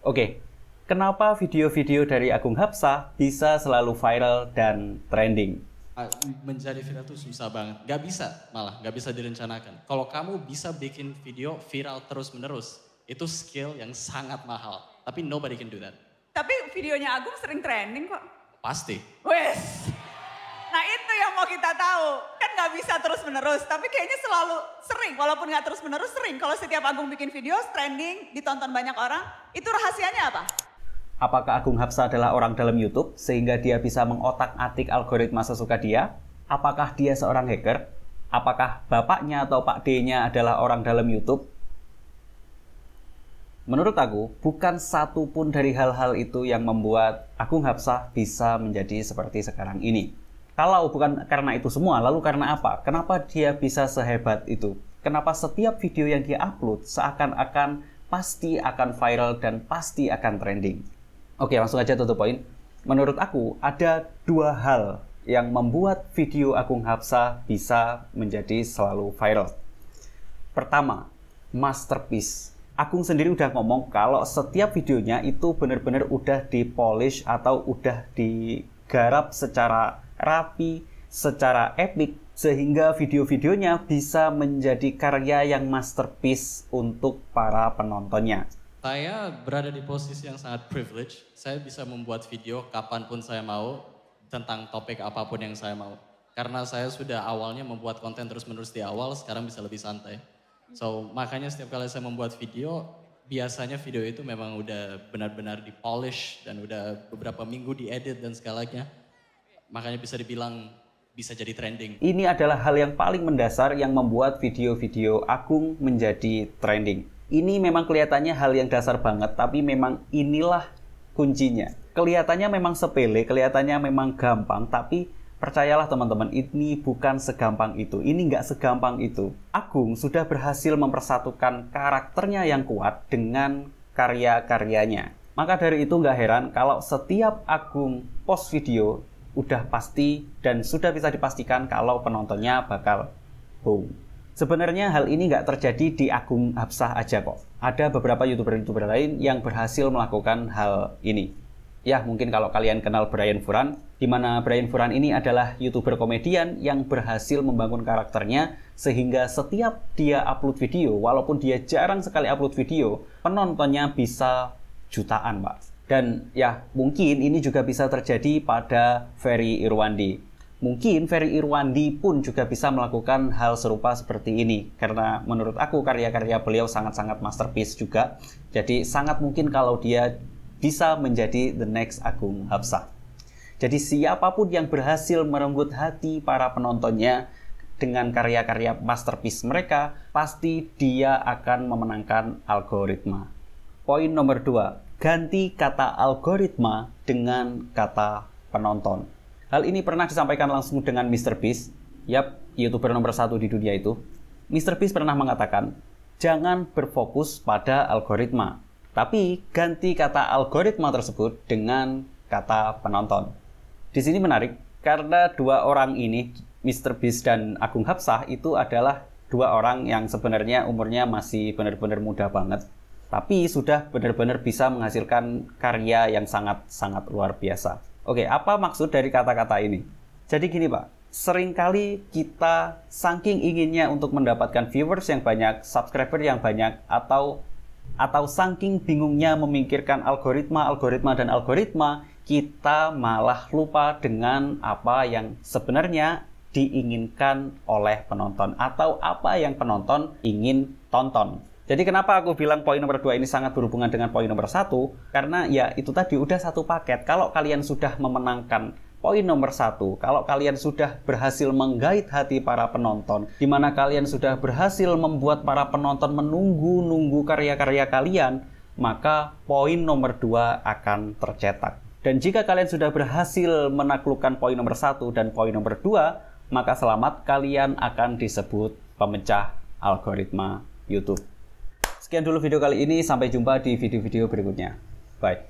Oke, kenapa video-video dari Agung Hapsa bisa selalu viral dan trending? Ah, Menjadi viral itu susah banget. Gak bisa malah, gak bisa direncanakan. Kalau kamu bisa bikin video viral terus-menerus, itu skill yang sangat mahal. Tapi nobody can do that. Tapi videonya Agung sering trending kok. Pasti. Wes. Nah itu yang mau kita tahu kan nggak bisa terus menerus, tapi kayaknya selalu sering, walaupun nggak terus menerus sering. Kalau setiap Agung bikin video trending, ditonton banyak orang, itu rahasianya apa? Apakah Agung Hapsa adalah orang dalam YouTube sehingga dia bisa mengotak-atik algoritma sesuka dia? Apakah dia seorang hacker? Apakah bapaknya atau Pak D-nya adalah orang dalam YouTube? Menurut aku, bukan satu pun dari hal-hal itu yang membuat Agung Hapsah bisa menjadi seperti sekarang ini. Kalau bukan karena itu semua, lalu karena apa? Kenapa dia bisa sehebat itu? Kenapa setiap video yang dia upload seakan-akan pasti akan viral dan pasti akan trending? Oke, langsung aja tutup poin. Menurut aku, ada dua hal yang membuat video Agung Hapsa bisa menjadi selalu viral. Pertama, masterpiece. Agung sendiri udah ngomong kalau setiap videonya itu benar-benar udah dipolish atau udah digarap secara rapi, secara epic, sehingga video-videonya bisa menjadi karya yang masterpiece untuk para penontonnya. Saya berada di posisi yang sangat privilege. Saya bisa membuat video kapanpun saya mau tentang topik apapun yang saya mau. Karena saya sudah awalnya membuat konten terus-menerus di awal, sekarang bisa lebih santai. So, makanya setiap kali saya membuat video, biasanya video itu memang udah benar-benar dipolish dan udah beberapa minggu diedit dan segalanya makanya bisa dibilang bisa jadi trending. Ini adalah hal yang paling mendasar yang membuat video-video Agung menjadi trending. Ini memang kelihatannya hal yang dasar banget, tapi memang inilah kuncinya. Kelihatannya memang sepele, kelihatannya memang gampang, tapi Percayalah teman-teman, ini bukan segampang itu. Ini nggak segampang itu. Agung sudah berhasil mempersatukan karakternya yang kuat dengan karya-karyanya. Maka dari itu nggak heran kalau setiap Agung post video, udah pasti dan sudah bisa dipastikan kalau penontonnya bakal boom. Sebenarnya hal ini nggak terjadi di Agung Absah aja kok. Ada beberapa youtuber-youtuber lain yang berhasil melakukan hal ini. Ya, mungkin kalau kalian kenal Brian Furan, di mana Brian Furan ini adalah youtuber komedian yang berhasil membangun karakternya sehingga setiap dia upload video, walaupun dia jarang sekali upload video, penontonnya bisa jutaan, Pak. Dan ya mungkin ini juga bisa terjadi pada Ferry Irwandi. Mungkin Ferry Irwandi pun juga bisa melakukan hal serupa seperti ini karena menurut aku karya-karya beliau sangat-sangat masterpiece juga. Jadi sangat mungkin kalau dia bisa menjadi the next Agung Hapsa. Jadi siapapun yang berhasil merenggut hati para penontonnya dengan karya-karya masterpiece mereka, pasti dia akan memenangkan algoritma. Poin nomor dua ganti kata algoritma dengan kata penonton. Hal ini pernah disampaikan langsung dengan Mr. Beast, yap, youtuber nomor satu di dunia itu. Mr. Beast pernah mengatakan, jangan berfokus pada algoritma, tapi ganti kata algoritma tersebut dengan kata penonton. Di sini menarik, karena dua orang ini, Mr. Beast dan Agung Hapsah, itu adalah dua orang yang sebenarnya umurnya masih benar-benar muda banget tapi sudah benar-benar bisa menghasilkan karya yang sangat-sangat luar biasa. Oke, apa maksud dari kata-kata ini? Jadi gini Pak, seringkali kita saking inginnya untuk mendapatkan viewers yang banyak, subscriber yang banyak, atau atau saking bingungnya memikirkan algoritma, algoritma, dan algoritma, kita malah lupa dengan apa yang sebenarnya diinginkan oleh penonton atau apa yang penonton ingin tonton. Jadi kenapa aku bilang poin nomor dua ini sangat berhubungan dengan poin nomor satu? Karena ya itu tadi udah satu paket. Kalau kalian sudah memenangkan Poin nomor satu, kalau kalian sudah berhasil menggait hati para penonton, di mana kalian sudah berhasil membuat para penonton menunggu-nunggu karya-karya kalian, maka poin nomor dua akan tercetak. Dan jika kalian sudah berhasil menaklukkan poin nomor satu dan poin nomor dua, maka selamat kalian akan disebut pemecah algoritma YouTube. Sekian dulu video kali ini, sampai jumpa di video-video berikutnya. Bye.